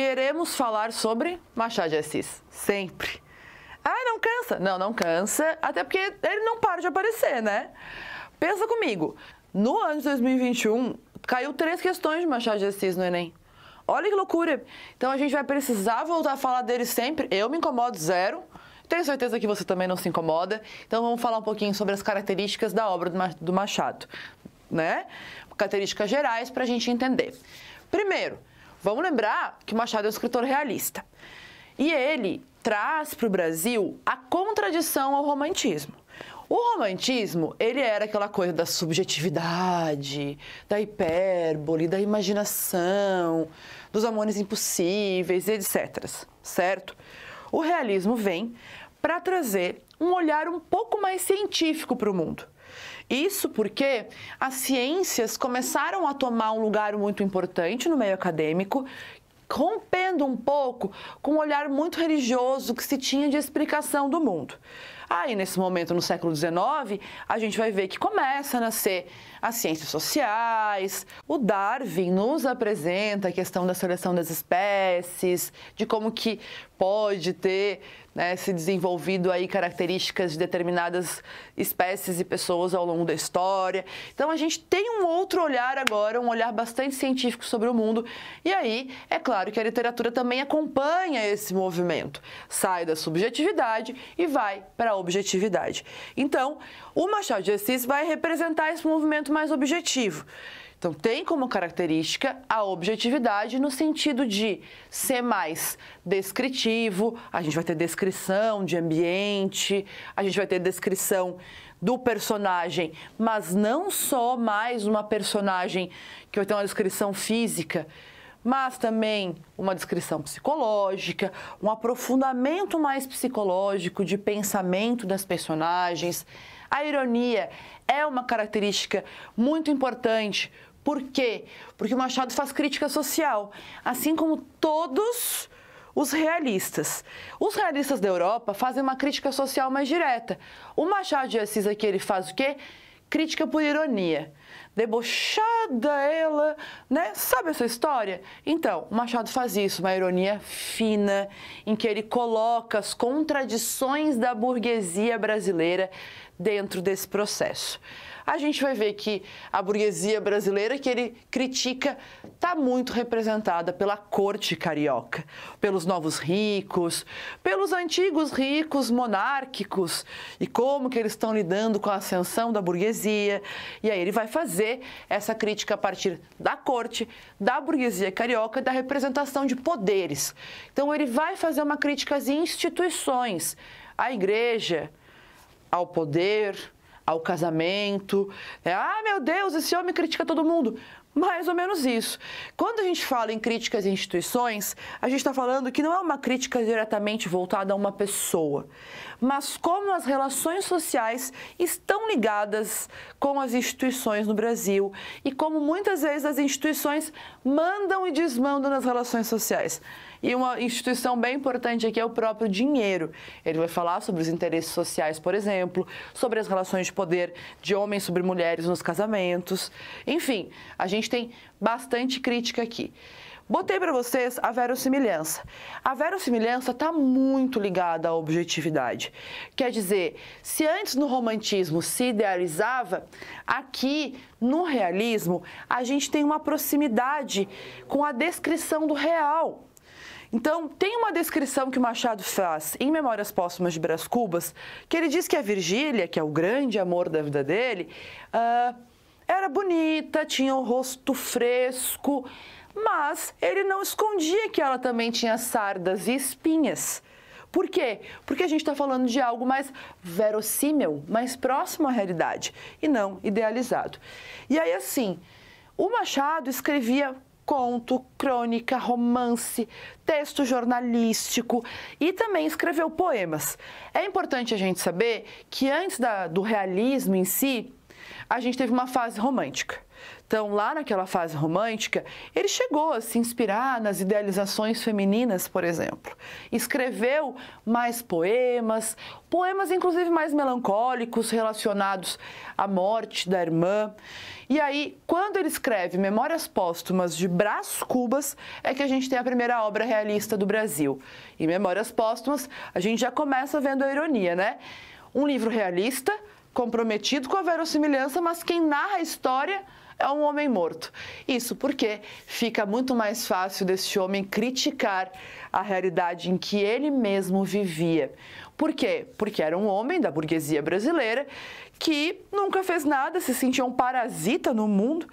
Queremos falar sobre Machado de Assis, sempre. Ah, não cansa? Não, não cansa, até porque ele não para de aparecer, né? Pensa comigo, no ano de 2021, caiu três questões de Machado de Assis no Enem. Olha que loucura! Então a gente vai precisar voltar a falar dele sempre. Eu me incomodo zero. Tenho certeza que você também não se incomoda. Então vamos falar um pouquinho sobre as características da obra do Machado, né? Características gerais para a gente entender. Primeiro, Vamos lembrar que o Machado é um escritor realista. E ele traz para o Brasil a contradição ao romantismo. O romantismo, ele era aquela coisa da subjetividade, da hipérbole, da imaginação, dos amores impossíveis, etc. Certo? O realismo vem para trazer um olhar um pouco mais científico para o mundo. Isso porque as ciências começaram a tomar um lugar muito importante no meio acadêmico, rompendo um pouco com um olhar muito religioso que se tinha de explicação do mundo. Aí, nesse momento, no século XIX, a gente vai ver que começa a nascer as ciências sociais. O Darwin nos apresenta a questão da seleção das espécies, de como que pode ter né, se desenvolvido aí características de determinadas espécies e pessoas ao longo da história. Então a gente tem um outro olhar agora, um olhar bastante científico sobre o mundo. E aí, é claro que a literatura também acompanha esse movimento. Sai da subjetividade e vai para a objetividade. Então, o Machado de Assis vai representar esse movimento mais objetivo. Então, tem como característica a objetividade no sentido de ser mais descritivo, a gente vai ter descrição de ambiente, a gente vai ter descrição do personagem, mas não só mais uma personagem que vai ter uma descrição física, mas também uma descrição psicológica, um aprofundamento mais psicológico de pensamento das personagens. A ironia é uma característica muito importante por quê? Porque o Machado faz crítica social, assim como todos os realistas. Os realistas da Europa fazem uma crítica social mais direta. O Machado de Assis aqui ele faz o quê? Crítica por ironia. Debochada ela, né? Sabe essa história? Então, o Machado faz isso, uma ironia fina, em que ele coloca as contradições da burguesia brasileira dentro desse processo a gente vai ver que a burguesia brasileira que ele critica está muito representada pela corte carioca, pelos novos ricos, pelos antigos ricos monárquicos e como que eles estão lidando com a ascensão da burguesia. E aí ele vai fazer essa crítica a partir da corte, da burguesia carioca, da representação de poderes. Então ele vai fazer uma crítica às instituições, à igreja, ao poder, ao casamento. É, Ah, meu Deus, esse homem critica todo mundo. Mais ou menos isso. Quando a gente fala em críticas às instituições, a gente está falando que não é uma crítica diretamente voltada a uma pessoa, mas como as relações sociais estão ligadas com as instituições no Brasil e como muitas vezes as instituições mandam e desmandam nas relações sociais. E uma instituição bem importante aqui é o próprio dinheiro. Ele vai falar sobre os interesses sociais, por exemplo, sobre as relações de poder de homens sobre mulheres nos casamentos. Enfim, a gente tem bastante crítica aqui. Botei para vocês a verossimilhança. A verossimilhança está muito ligada à objetividade. Quer dizer, se antes no romantismo se idealizava, aqui no realismo a gente tem uma proximidade com a descrição do real. Então, tem uma descrição que o Machado faz em Memórias Póstumas de Brás Cubas, que ele diz que a Virgília, que é o grande amor da vida dele, uh, era bonita, tinha o um rosto fresco, mas ele não escondia que ela também tinha sardas e espinhas. Por quê? Porque a gente está falando de algo mais verossímil, mais próximo à realidade e não idealizado. E aí, assim, o Machado escrevia conto, crônica, romance, texto jornalístico e também escreveu poemas. É importante a gente saber que antes da, do realismo em si, a gente teve uma fase romântica. Então, lá naquela fase romântica, ele chegou a se inspirar nas idealizações femininas, por exemplo. Escreveu mais poemas, poemas inclusive mais melancólicos, relacionados à morte da irmã. E aí, quando ele escreve Memórias Póstumas de Brás Cubas, é que a gente tem a primeira obra realista do Brasil. E Memórias Póstumas, a gente já começa vendo a ironia, né? Um livro realista, comprometido com a verossimilhança, mas quem narra a história é um homem morto. Isso porque fica muito mais fácil desse homem criticar a realidade em que ele mesmo vivia. Por quê? Porque era um homem da burguesia brasileira que nunca fez nada, se sentia um parasita no mundo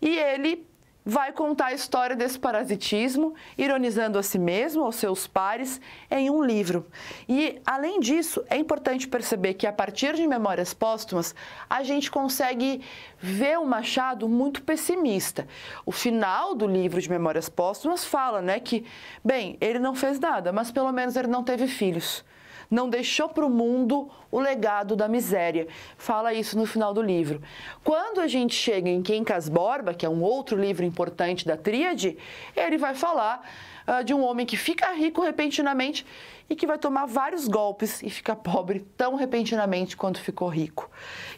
e ele vai contar a história desse parasitismo, ironizando a si mesmo, aos seus pares, em um livro. E, além disso, é importante perceber que, a partir de Memórias Póstumas, a gente consegue ver o Machado muito pessimista. O final do livro de Memórias Póstumas fala né, que, bem, ele não fez nada, mas pelo menos ele não teve filhos não deixou para o mundo o legado da miséria. Fala isso no final do livro. Quando a gente chega em Quincas Borba, que é um outro livro importante da tríade, ele vai falar uh, de um homem que fica rico repentinamente e que vai tomar vários golpes e fica pobre tão repentinamente quanto ficou rico.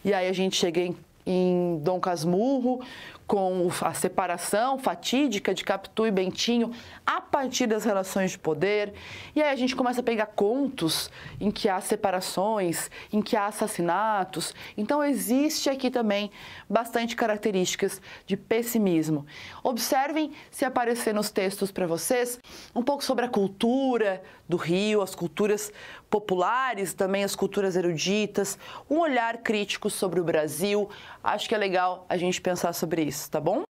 E aí a gente chega em, em Dom Casmurro, com a separação fatídica de Capitu e Bentinho a partir das relações de poder. E aí a gente começa a pegar contos em que há separações, em que há assassinatos. Então existe aqui também bastante características de pessimismo. Observem se aparecer nos textos para vocês um pouco sobre a cultura do Rio, as culturas populares, também as culturas eruditas, um olhar crítico sobre o Brasil. Acho que é legal a gente pensar sobre isso tá bom?